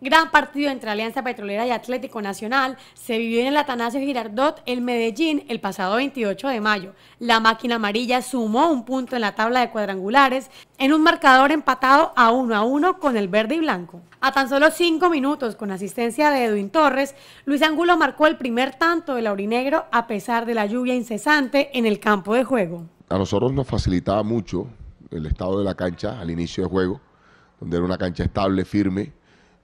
Gran partido entre Alianza Petrolera y Atlético Nacional se vivió en el Atanasio Girardot el Medellín el pasado 28 de mayo. La máquina amarilla sumó un punto en la tabla de cuadrangulares en un marcador empatado a uno a uno con el verde y blanco. A tan solo cinco minutos con asistencia de Edwin Torres, Luis Angulo marcó el primer tanto del aurinegro a pesar de la lluvia incesante en el campo de juego. A nosotros nos facilitaba mucho el estado de la cancha al inicio de juego, donde era una cancha estable, firme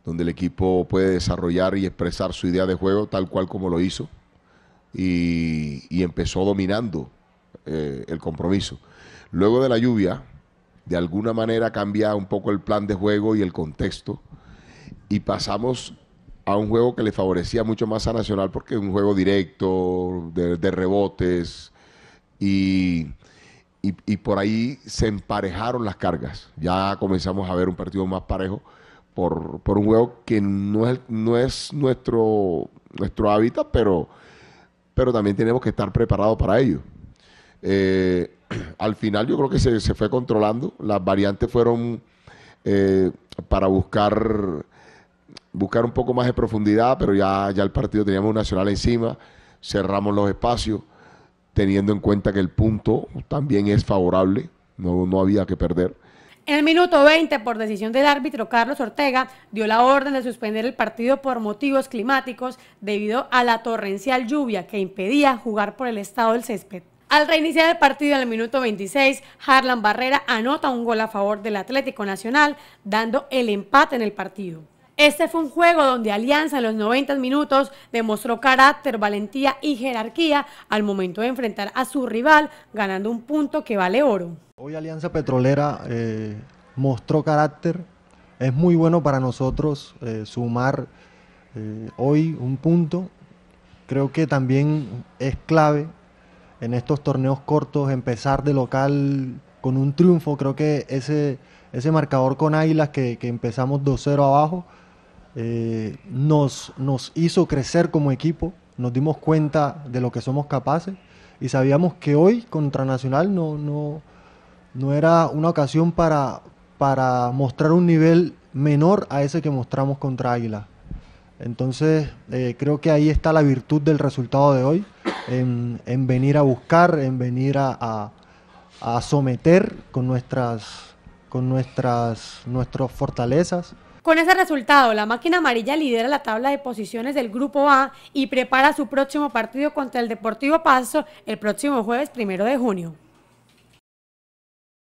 donde el equipo puede desarrollar y expresar su idea de juego tal cual como lo hizo y, empezó dominando eh, el compromiso. Luego de la lluvia, de alguna manera cambia un poco el plan de juego y el contexto y pasamos a un juego que le favorecía mucho más a Nacional porque es un juego directo, de, rebotes y por ahí se emparejaron las cargas. Ya comenzamos a ver un partido más parejo por, por un juego que no es, no es nuestro, nuestro hábitat, pero, pero también tenemos que estar preparados para ello. Eh, al final yo creo que se, fue controlando, las variantes fueron eh, para buscar, buscar un poco más de profundidad, pero ya, ya el partido teníamos un nacional encima, cerramos los espacios, teniendo en cuenta que el punto también es favorable, no, no había que perder. En el minuto 20, por decisión del árbitro Carlos Ortega, dio la orden de suspender el partido por motivos climáticos debido a la torrencial lluvia que impedía jugar por el estado del césped. Al reiniciar el partido en el minuto 26, Harlan Barrera anota un gol a favor del Atlético Nacional, dando el empate en el partido. Este fue un juego donde Alianza en los 90 minutos demostró carácter, valentía y jerarquía al momento de enfrentar a su rival, ganando un punto que vale oro. Hoy Alianza Petrolera eh, mostró carácter, es muy bueno para nosotros eh, sumar eh, hoy un punto. Creo que también es clave en estos torneos cortos empezar de local con un triunfo. Creo que ese, ese marcador con Águilas que empezamos 2-0 abajo eh, nos, nos hizo crecer como equipo, nos dimos cuenta de lo que somos capaces y sabíamos que hoy contra Nacional no, era una ocasión para, para mostrar un nivel menor a ese que mostramos contra Águila. Entonces, eh, creo que ahí está la virtud del resultado de hoy, en, venir a buscar, en venir a, someter con nuestras, con nuestras, nuestras fortalezas. Con ese resultado, la máquina amarilla lidera la tabla de posiciones del Grupo A y prepara su próximo partido contra el Deportivo Paso el próximo jueves primero de junio.